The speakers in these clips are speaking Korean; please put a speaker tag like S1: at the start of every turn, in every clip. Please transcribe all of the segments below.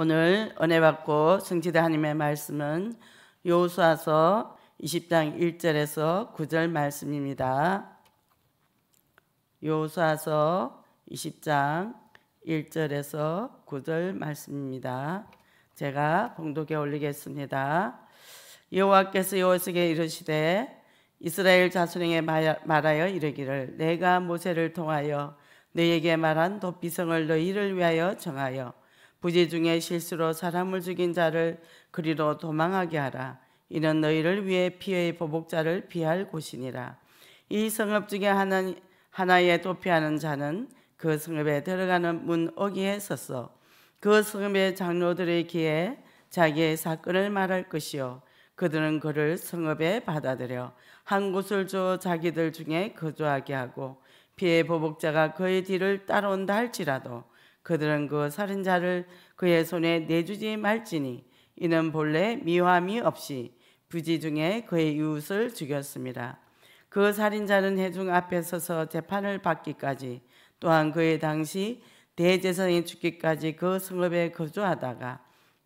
S1: 오늘 은혜 받고 승취된 하나님의 말씀은 요수아서 20장 1절에서 9절 말씀입니다. 여수아서 20장 1절에서 9절 말씀입니다. 제가 봉독에 올리겠습니다. 여호와께서 여수에게 이르시되 이스라엘 자손에게 말하여 이르기를 내가 모세를 통하여 너에게 말한 도피성을 너희를 위하여 정하여 부재 중에 실수로 사람을 죽인 자를 그리로 도망하게 하라. 이는 너희를 위해 피해의 보복자를 피할 곳이니라. 이 성읍 중에 하나, 하나에 도피하는 자는 그 성읍에 들어가는 문 어귀에 서서 그 성읍의 장로들의 귀에 자기의 사건을 말할 것이요. 그들은 그를 성읍에 받아들여 한 곳을 줘 자기들 중에 거주하게 하고 피해 보복자가 그의 뒤를 따라온다 할지라도 그들은 그 살인자를 그의 손에 내주지 말지니 이는 본래 미함이 없이 부지 중에 그의 이웃을 죽였습니다. 그 살인자는 해중 앞에 서서 재판을 받기까지 또한 그의 당시 대제사장이 죽기까지 그 성읍에 거주하다가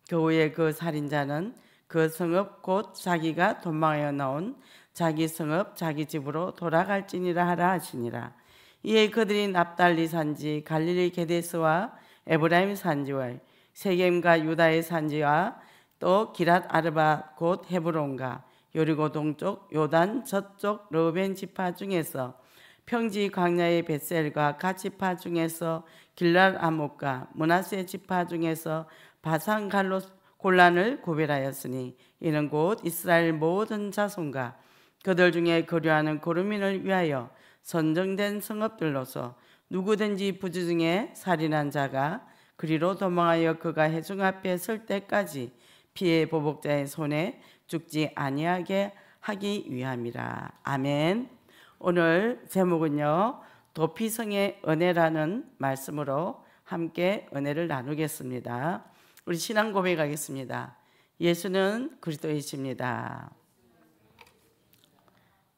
S1: 그 후에 그 살인자는 그 성읍 곧 자기가 도망하여 나온 자기 성읍 자기 집으로 돌아갈지니라 하라 하시니라 이에 그들이 납달리 산지 갈릴리 게데스와 에브라임 산지와 세겜과 유다의 산지와 또 기랏 아르바 곧 헤브론과 요리고 동쪽 요단 저쪽 르벤 지파 중에서 평지 광야의 벳셀과 가치파 중에서 길랄 아목과 문하세 지파 중에서 바산 갈로 곤란을 구별하였으니 이는 곧 이스라엘 모든 자손과 그들 중에 거류하는 고르민을 위하여 선정된 성읍들로서 누구든지 부주 중에 살인한 자가 그리로 도망하여 그가 해중 앞에 설 때까지 피해 보복자의 손에 죽지 아니하게 하기 위함이라. 아멘. 오늘 제목은요. 도피성의 은혜라는 말씀으로 함께 은혜를 나누겠습니다. 우리 신앙 고백하겠습니다. 예수는 그리스도이십니다.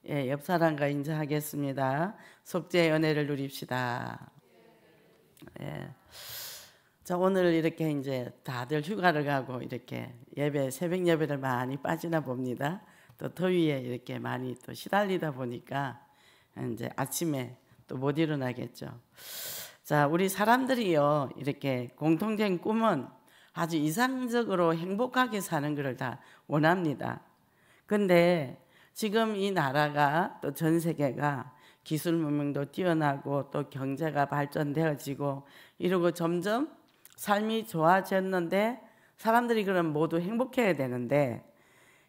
S1: 예, 옆 사람과 인사하겠습니다. 속죄의 연애를 누립시다. 예. 자, 오늘 이렇게 이제 다들 휴가를 가고 이렇게 예배, 새벽 예배를 많이 빠지나 봅니다. 또 더위에 이렇게 많이 또 시달리다 보니까 이제 아침에 또 못 일어나겠죠. 자, 우리 사람들이요, 이렇게 공통된 꿈은 아주 이상적으로 행복하게 사는 것을 다 원합니다. 근데 지금 이 나라가 또 전 세계가 기술 문명도 뛰어나고 또 경제가 발전되어지고 이러고 점점 삶이 좋아졌는데 사람들이 그럼 모두 행복해야 되는데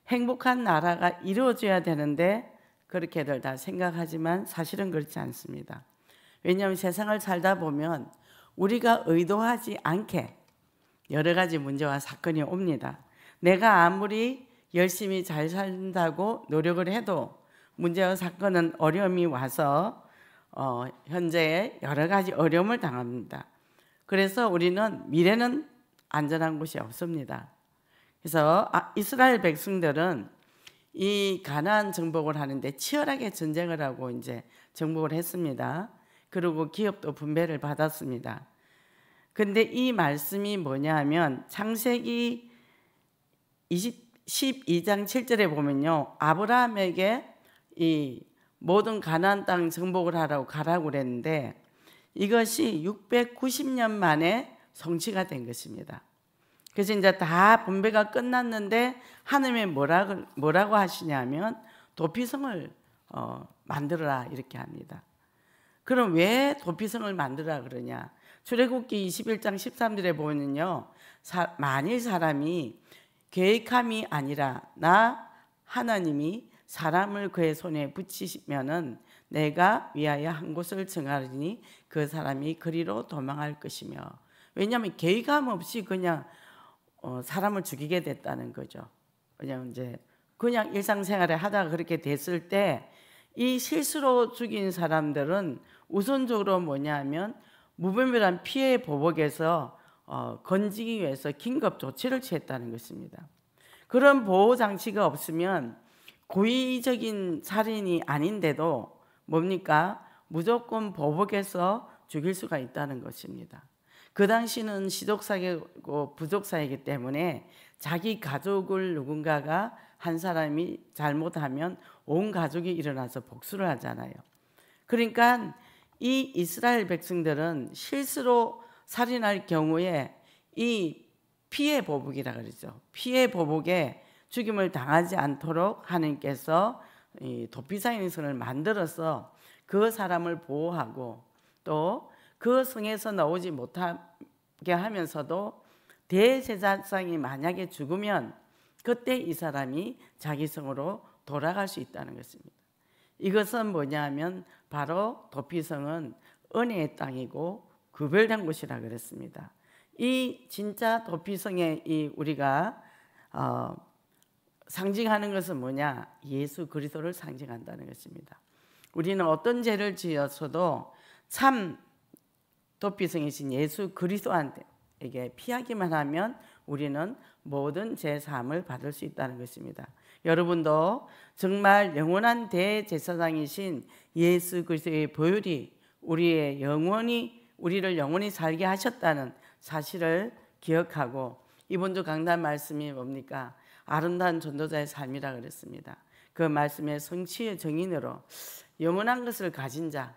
S1: 행복한 나라가 이루어져야 되는데 그렇게들 다 생각하지만 사실은 그렇지 않습니다. 왜냐하면 세상을 살다 보면 우리가 의도하지 않게 여러 가지 문제와 사건이 옵니다. 내가 아무리 열심히 잘 산다고 노력을 해도 문제와 사건은 어려움이 와서 어, 현재의 여러 가지 어려움을 당합니다. 그래서 우리는 미래는 안전한 곳이 없습니다. 그래서 아, 이스라엘 백성들은 이가나 정복을 하는데 치열하게 전쟁을 하고 이제 정복을 했습니다. 그리고 기업도 분배를 받았습니다. 근데 이 말씀이 뭐냐 하면 창세기 12장 7절에 보면요. 아브라함에게 이 모든 가난안땅 정복을 하라고 가라고 그랬는데 이것이 690년 만에 성취가 된 것입니다. 그래서 이제 다 분배가 끝났는데 하나님이 뭐라고, 뭐라고 하시냐면 도피성을 어, 만들어라 이렇게 합니다. 그럼 왜 도피성을 만들라 어 그러냐? 출애굽기 21장 13절에 보면요. 사, 만일 사람이 계획함이 아니라 나 하나님이 사람을 그의 손에 붙이시면은 내가 위하여 한 곳을 정하리니 그 사람이 그리로 도망할 것이며 왜냐하면 계획함 없이 그냥 어, 사람을 죽이게 됐다는 거죠. 왜냐하면 이제 그냥 일상생활에 하다가 그렇게 됐을 때 이 실수로 죽인 사람들은 우선적으로 뭐냐면 무분별한 피해 보복에서 어, 건지기 위해서 긴급 조치를 취했다는 것입니다. 그런 보호 장치가 없으면 고의적인 살인이 아닌데도 뭡니까? 무조건 보복해서 죽일 수가 있다는 것입니다. 그 당시는 시족사고 부족사이기 때문에 자기 가족을 누군가가 한 사람이 잘못하면 온 가족이 일어나서 복수를 하잖아요. 그러니까 이 이스라엘 백성들은 실수로 살인할 경우에 이 피해 보복이라 그러죠. 피해 보복에 죽임을 당하지 않도록 하나님께서 이 도피자인 선을 만들어서 그 사람을 보호하고 또 그 성에서 나오지 못하게 하면서도 대제사장이 만약에 죽으면 그때 이 사람이 자기 성으로 돌아갈 수 있다는 것입니다. 이것은 뭐냐 하면 바로 도피성은 은혜의 땅이고 구별된 곳이라 그랬습니다. 이 진짜 도피성의 이 우리가 어, 상징하는 것은 뭐냐? 예수 그리스도를 상징한다는 것입니다. 우리는 어떤 죄를 지어도참 도피성이신 예수 그리스도한테에게 피하기만 하면 우리는 모든 제 사함을 받을 수 있다는 것입니다. 여러분도 정말 영원한 대제사장이신 예수 그리스도의 보혈이 우리의 영원히 우리를 영원히 살게 하셨다는 사실을 기억하고 이번주 강단 말씀이 뭡니까? 아름다운 전도자의 삶이라 그랬습니다. 그 말씀의 성취의 정인으로 영원한 것을 가진 자,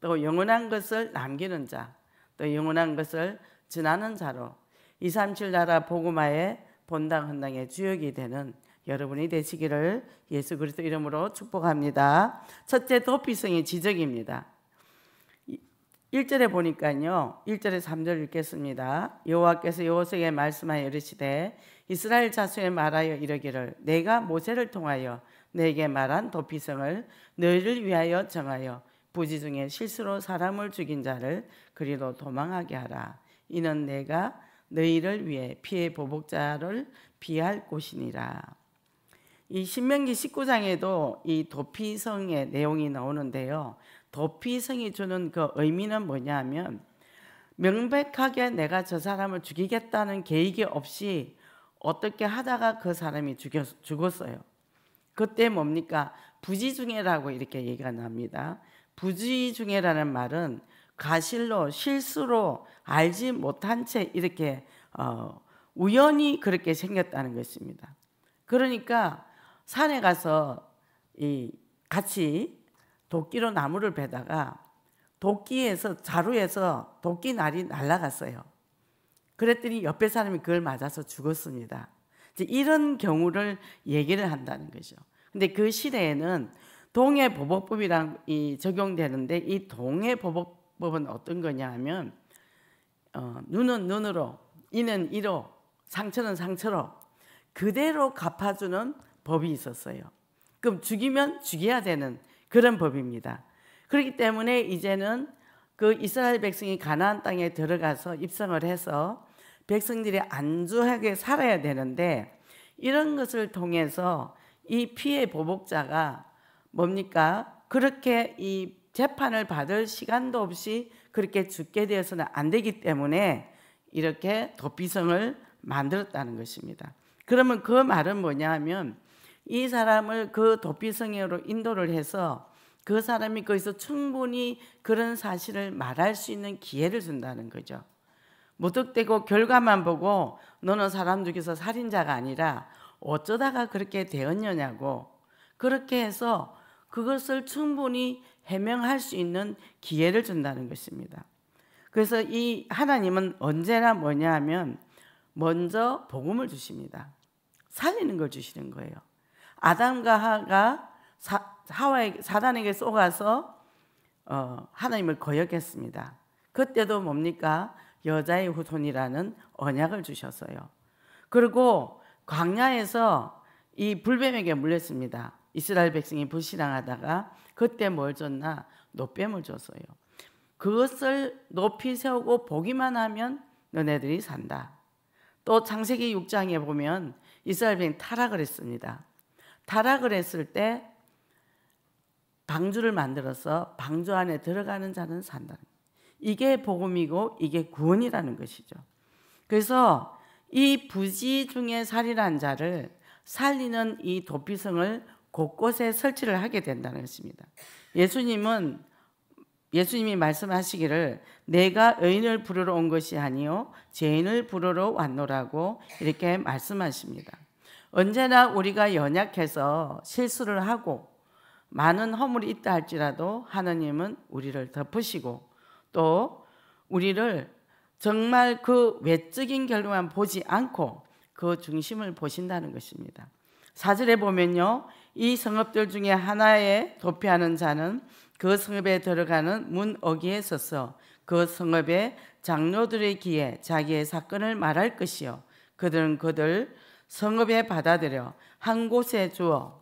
S1: 또 영원한 것을 남기는 자, 또 영원한 것을 전하는 자로 237 나라 보고마의 본당 헌당의 주역이 되는 여러분이 되시기를 예수 그리스도 이름으로 축복합니다. 첫째 도피성의 지적입니다. 1절에 보니까요. 1절에 3절 읽겠습니다. 여호와께서 여호수에게 말씀하여 이르시되 이스라엘 자손에 말하여 이르기를 내가 모세를 통하여 내게 말한 도피성을 너희를 위하여 정하여 부지 중에 실수로 사람을 죽인 자를 그리로 도망하게 하라. 이는 내가 너희를 위해 피해 보복자를 비할 곳이니라. 이 신명기 19장에도 이 도피성의 내용이 나오는데요. 도피성이 주는 그 의미는 뭐냐면 명백하게 내가 저 사람을 죽이겠다는 계획이 없이 어떻게 하다가 그 사람이 죽였, 죽었어요. 그때 뭡니까? 부지중해라고 이렇게 얘기가 납니다. 부지중해라는 말은 과실로 실수로 알지 못한 채 이렇게 어, 우연히 그렇게 생겼다는 것입니다. 그러니까 산에 가서 이 같이 도끼로 나무를 베다가 도끼에서 자루에서 도끼 날이 날아갔어요. 그랬더니 옆에 사람이 그걸 맞아서 죽었습니다. 이런 경우를 얘기를 한다는 거죠. 근데 그 시대에는 동해 보복법이랑 이 적용되는데 이 동해 보복법은 어떤 거냐 하면 어, 눈은 눈으로 이는 이로 상처는 상처로 그대로 갚아주는 법이 있었어요. 그럼 죽이면 죽여야 되는 그런 법입니다. 그렇기 때문에 이제는 그 이스라엘 백성이 가나안 땅에 들어가서 입성을 해서 백성들이 안주하게 살아야 되는데 이런 것을 통해서 이 피해 보복자가 뭡니까? 그렇게 이 재판을 받을 시간도 없이 그렇게 죽게 되어서는 안 되기 때문에 이렇게 도피성을 만들었다는 것입니다. 그러면 그 말은 뭐냐 하면 이 사람을 그 도피성으로 인도를 해서 그 사람이 거기서 충분히 그런 사실을 말할 수 있는 기회를 준다는 거죠. 무턱대고 결과만 보고 너는 사람 죽여서 살인자가 아니라 어쩌다가 그렇게 되었냐고 그렇게 해서 그것을 충분히 해명할 수 있는 기회를 준다는 것입니다. 그래서 이 하나님은 언제나 뭐냐 하면 먼저 복음을 주십니다. 살리는 걸 주시는 거예요. 아담과 하가 사, 하와 사단에게 속아서 어, 하나님을 거역했습니다. 그때도 뭡니까? 여자의 후손이라는 언약을 주셨어요. 그리고 광야에서 이 불뱀에게 물렸습니다. 이스라엘 백성이 불신앙하다가 그때 뭘 줬나? 노뱀을 줬어요. 그것을 높이 세우고 보기만 하면 너네들이 산다. 또 창세기 6장에 보면 이스라엘 백성 타락을 했습니다. 타락을 했을 때 방주를 만들어서 방주 안에 들어가는 자는 산다. 이게 복음이고 이게 구원이라는 것이죠. 그래서 이 부지 중에 살이란 자를 살리는 이 도피성을 곳곳에 설치를 하게 된다는 것입니다. 예수님은 예수님이 말씀하시기를 내가 의인을 부르러 온 것이 아니요 죄인을 부르러 왔노라고 이렇게 말씀하십니다. 언제나 우리가 연약해서 실수를 하고 많은 허물이 있다 할지라도 하느님은 우리를 덮으시고 또 우리를 정말 그 외적인 결과만 보지 않고 그 중심을 보신다는 것입니다. 사절에 보면요. 이 성읍들 중에 하나에 도피하는 자는 그 성읍에 들어가는 문 어귀에 서서 그 성읍의 장로들의 귀에 자기의 사건을 말할 것이요. 그들은 그들 성읍에 받아들여 한 곳에 주어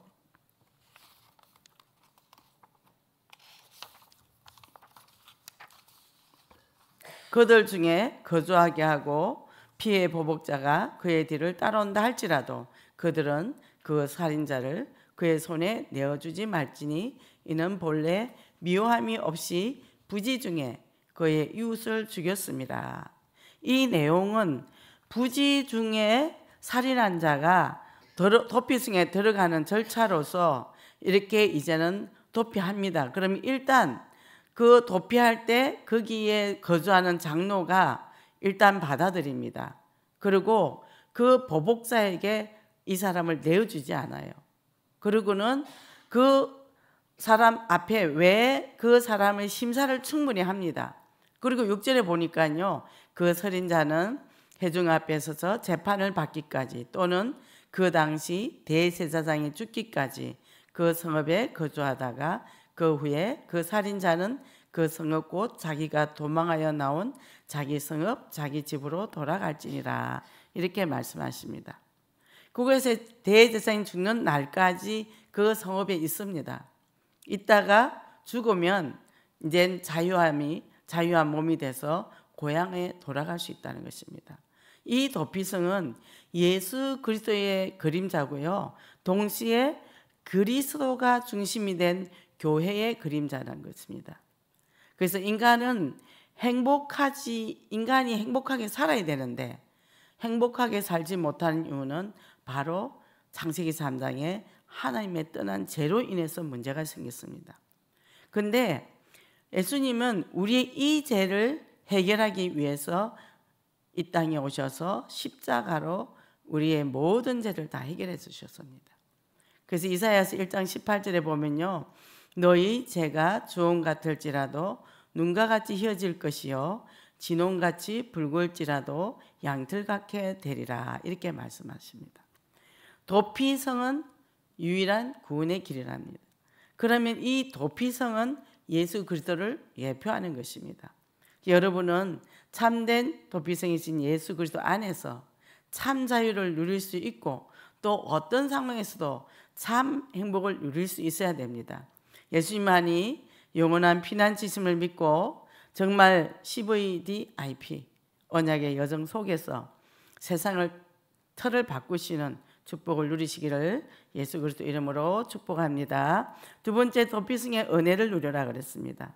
S1: 그들 중에 거주하게 하고 피해 보복자가 그의 뒤를 따라온다 할지라도 그들은 그 살인자를 그의 손에 내어주지 말지니 이는 본래 미워함이 없이 부지 중에 그의 이웃을 죽였습니다. 이 내용은 부지 중에 살인한 자가 도피성에 들어가는 절차로서 이렇게 이제는 도피합니다. 그럼 일단 그 도피할 때 거기에 거주하는 장로가 일단 받아들입니다. 그리고 그 보복자에게 이 사람을 내어주지 않아요. 그리고는 그 사람 앞에 왜그 사람의 심사를 충분히 합니다. 그리고 6절에 보니까요. 그 살인자는 회중 앞에 서서 재판을 받기까지 또는 그 당시 대세사장이 죽기까지 그 성읍에 거주하다가 그 후에 그 살인자는 그 성읍 곧 자기가 도망하여 나온 자기 성읍 자기 집으로 돌아갈지니라 이렇게 말씀하십니다. 그곳에 대제사장이 죽는 날까지 그 성읍에 있습니다. 있다가 죽으면 이제 자유함이 자유한 몸이 돼서 고향에 돌아갈 수 있다는 것입니다. 이 도피성은 예수 그리스도의 그림자고요. 동시에 그리스도가 중심이 된 교회의 그림자라는 것입니다. 그래서 인간은 행복하지 인간이 행복하게 살아야 되는데 행복하게 살지 못하는 이유는 바로 창세기 3장에 하나님의 떠난 죄로 인해서 문제가 생겼습니다. 근데 예수님은 우리의 이 죄를 해결하기 위해서 이 땅에 오셔서 십자가로 우리의 모든 죄를 다 해결해 주셨습니다. 그래서 이사야서 1장 18절에 보면요. 너희 죄가 주홍 같을지라도 눈과 같이 휘어질 것이요 진홍같이 붉을지라도 양털같게 되리라 이렇게 말씀하십니다. 도피성은 유일한 구원의 길이랍니다. 그러면 이 도피성은 예수 그리스도를 예표하는 것입니다. 여러분은 참된 도피성이신 예수 그리스도 안에서 참 자유를 누릴 수 있고 또 어떤 상황에서도 참 행복을 누릴 수 있어야 됩니다. 예수님만이 영원한 피난지심을 믿고 정말 CVDIP 언약의 여정 속에서 세상을 틀을 바꾸시는 축복을 누리시기를 예수 그리스도 이름으로 축복합니다. 두 번째 도피승의 은혜를 누려라 그랬습니다.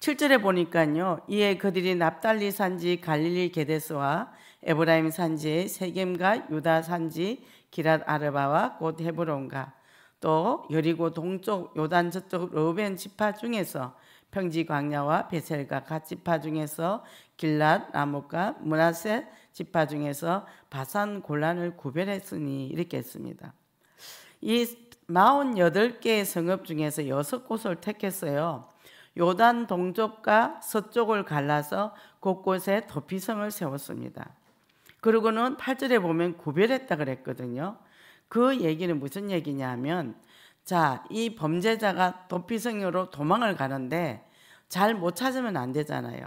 S1: 7절에 보니까요. 이에 그들이 납달리 산지 갈릴리 게데스와 에브라임 산지 세겜과 유다 산지 기랏 아르바와 곧 헤브론과 또 여리고 동쪽 요단 저쪽 로벤 지파 중에서 평지 광야와 베셀과 갓 지파 중에서 길랏 나뭇과 문하세 지파 중에서 바산 곤란을 구별했으니 이렇게 했습니다. 이 48개의 성읍 중에서 6곳을 택했어요. 요단 동쪽과 서쪽을 갈라서 곳곳에 도피성을 세웠습니다. 그리고는 8절에 보면 구별했다 그랬거든요. 그 얘기는 무슨 얘기냐 면 자, 이 범죄자가 도피성으로 도망을 가는데 잘 못 찾으면 안 되잖아요.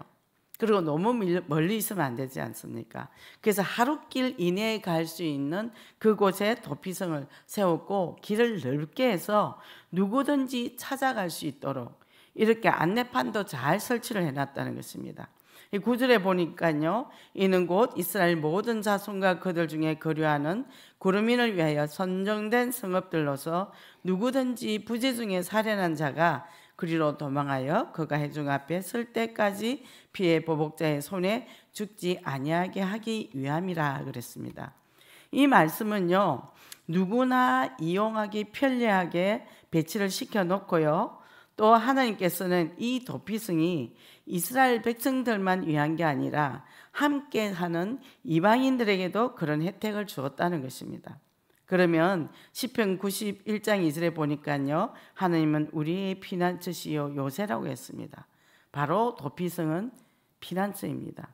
S1: 그리고 너무 멀리 있으면 안 되지 않습니까? 그래서 하루길 이내에 갈 수 있는 그곳에 도피성을 세웠고 길을 넓게 해서 누구든지 찾아갈 수 있도록 이렇게 안내판도 잘 설치를 해놨다는 것입니다. 이 구절에 보니까요, 이는 곧 이스라엘 모든 자손과 그들 중에 거류하는 구르민을 위하여 선정된 성읍들로서 누구든지 부재 중에 살해난 자가 그리로 도망하여 그가 해중 앞에 설 때까지 피해 보복자의 손에 죽지 아니하게 하기 위함이라 그랬습니다. 이 말씀은요, 누구나 이용하기 편리하게 배치를 시켜놓고요, 또 하나님께서는 이 도피승이 이스라엘 백성들만 위한 게 아니라 함께 하는 이방인들에게도 그런 혜택을 주었다는 것입니다. 그러면 시편 91장 2절에 보니까요. 하나님은 우리의 피난처시요 요새라고 했습니다. 바로 도피성은 피난처입니다.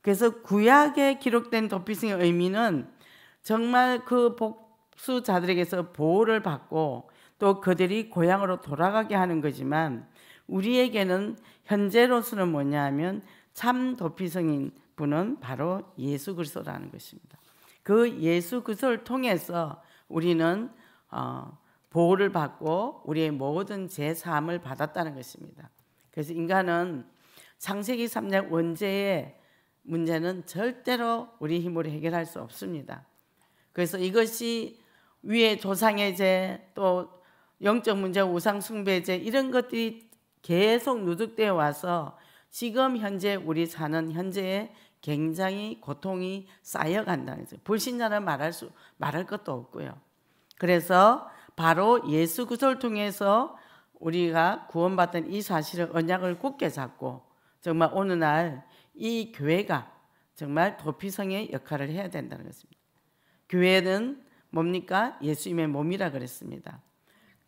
S1: 그래서 구약에 기록된 도피성의 의미는 정말 그 복수자들에게서 보호를 받고 또 그들이 고향으로 돌아가게 하는 거지만 우리에게는 현재로서는 뭐냐 하면 참 도피성인 분은 바로 예수 그리스도라는 것입니다. 그 예수 그리스도를 통해서 우리는 어, 보호를 받고 우리의 모든 제사을 받았다는 것입니다. 그래서 인간은 창세기 3장 원죄의 문제는 절대로 우리 힘으로 해결할 수 없습니다. 그래서 이것이 위의 조상의 죄또 영적 문제, 우상 숭배제 이런 것들이 계속 누적되어 와서 지금 현재 우리 사는 현재에 굉장히 고통이 쌓여간다는 거죠. 불신자는 말할 수 말할 것도 없고요. 그래서 바로 예수 그리 통해서 우리가 구원받던 이 사실을 언약을 굳게 잡고 정말 오늘날 이 교회가 정말 도피성의 역할을 해야 된다는 것입니다. 교회는 뭡니까? 예수님의 몸이라 그랬습니다.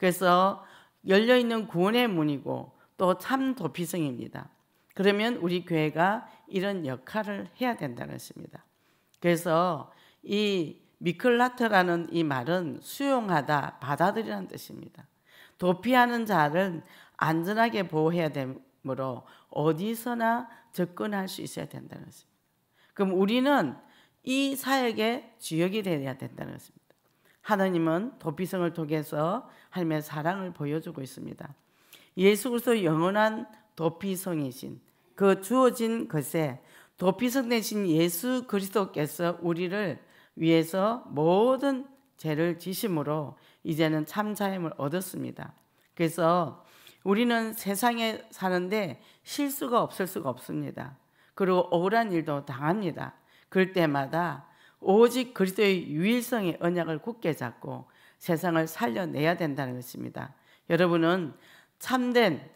S1: 그래서 열려 있는 구원의 문이고 또 참 도피성입니다. 그러면 우리 교회가 이런 역할을 해야 된다는 것입니다. 그래서 이 미클라트라는 이 말은 수용하다, 받아들이라는 뜻입니다. 도피하는 자를 안전하게 보호해야 되므로 어디서나 접근할 수 있어야 된다는 것입니다. 그럼 우리는 이 사역의 주역이 되어야 된다는 것입니다. 하나님은 도피성을 통해서 하나님의 사랑을 보여주고 있습니다. 예수 그리스도 영원한 도피성이신 그 주어진 것에 도피성 대신 예수 그리스도께서 우리를 위해서 모든 죄를 지심으로 이제는 참 자임을 얻었습니다. 그래서 우리는 세상에 사는데 실수가 없을 수가 없습니다. 그리고 억울한 일도 당합니다. 그럴 때마다 오직 그리스도의 유일성의 언약을 굳게 잡고 세상을 살려내야 된다는 것입니다. 여러분은 참된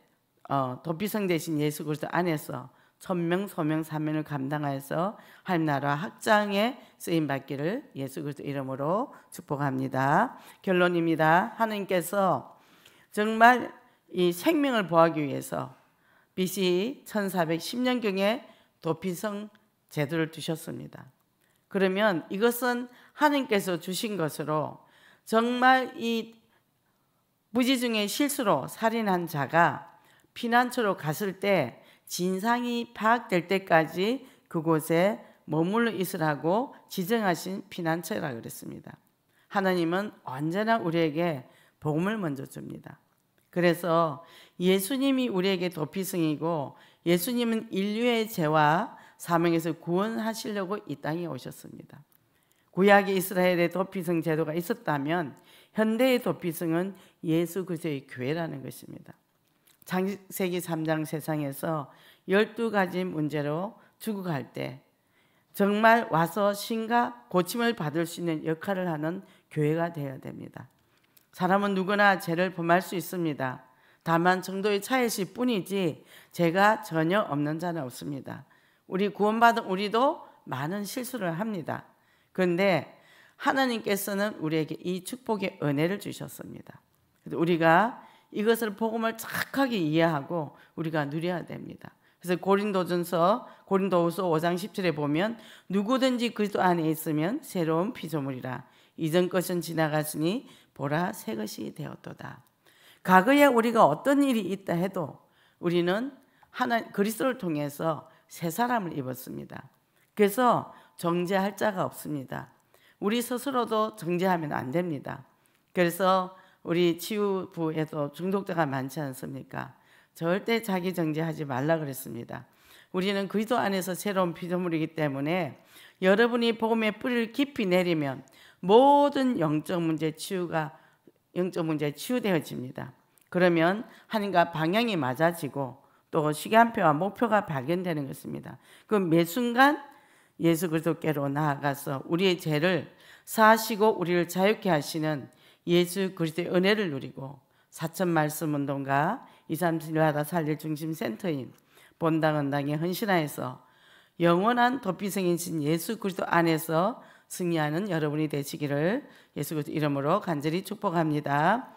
S1: 어, 도피성 대신 예수 그리스도 안에서 천명, 소명, 사명을 감당하여서 하 나라 확장에 쓰임 받기를 예수 그리스도 이름으로 축복합니다. 결론입니다. 하나님께서 정말 이 생명을 보하기 위해서 BC 1410년경에 도피성 제도를 두셨습니다. 그러면 이것은 하나님께서 주신 것으로 정말 이무지중에 실수로 살인한 자가 피난처로 갔을 때 진상이 파악될 때까지 그곳에 머물러 있으라고 지정하신 피난처라 그랬습니다. 하나님은 언제나 우리에게 복음을 먼저 줍니다. 그래서 예수님이 우리에게 도피승이고 예수님은 인류의 죄와 사명에서 구원하시려고 이 땅에 오셨습니다. 구약의 이스라엘에 도피성 제도가 있었다면 현대의 도피성은 예수 그리스도의 교회라는 것입니다. 창세기 3장 세상에서 12가지 문제로 죽어갈 때 정말 와서 신과 고침을 받을 수 있는 역할을 하는 교회가 되어야 됩니다. 사람은 누구나 죄를 범할 수 있습니다. 다만 정도의 차이일 뿐이지 죄가 전혀 없는 자는 없습니다. 우리 구원받은 우리도 많은 실수를 합니다. 그런데 하나님께서는 우리에게 이 축복의 은혜를 주셨습니다. 우리가 이것을 복음을 착하게 이해하고 우리가 누려야 됩니다. 그래서 고린도전서 고린도후서 5장 17에 보면 누구든지 그리스도 안에 있으면 새로운 피조물이라 이전 것은 지나갔으니 보라 새 것이 되었도다. 과거에 우리가 어떤 일이 있다 해도 우리는 하나 그리스도를 통해서 새 사람을 입었습니다. 그래서 정죄할 자가 없습니다. 우리 스스로도 정죄하면 안 됩니다. 그래서 우리 치유부에도 중독자가 많지 않습니까? 절대 자기 정죄하지 말라 그랬습니다. 우리는 그리스도 안에서 새로운 피조물이기 때문에 여러분이 복음의 뿌리를 깊이 내리면 모든 영적 문제 치유가 영적 문제 치유되어집니다. 그러면 하나님과 방향이 맞아지고 또 시간표와 목표가 발견되는 것입니다. 그 매 순간 예수 그리스도께로 나아가서 우리의 죄를 사하시고 우리를 자유케 하시는 예수 그리스도의 은혜를 누리고 사천 말씀 운동과 237하다 살릴 중심 센터인 본당 은당에 헌신하여서 영원한 도피생이신 예수 그리스도 안에서 승리하는 여러분이 되시기를 예수 그리스도 이름으로 간절히 축복합니다.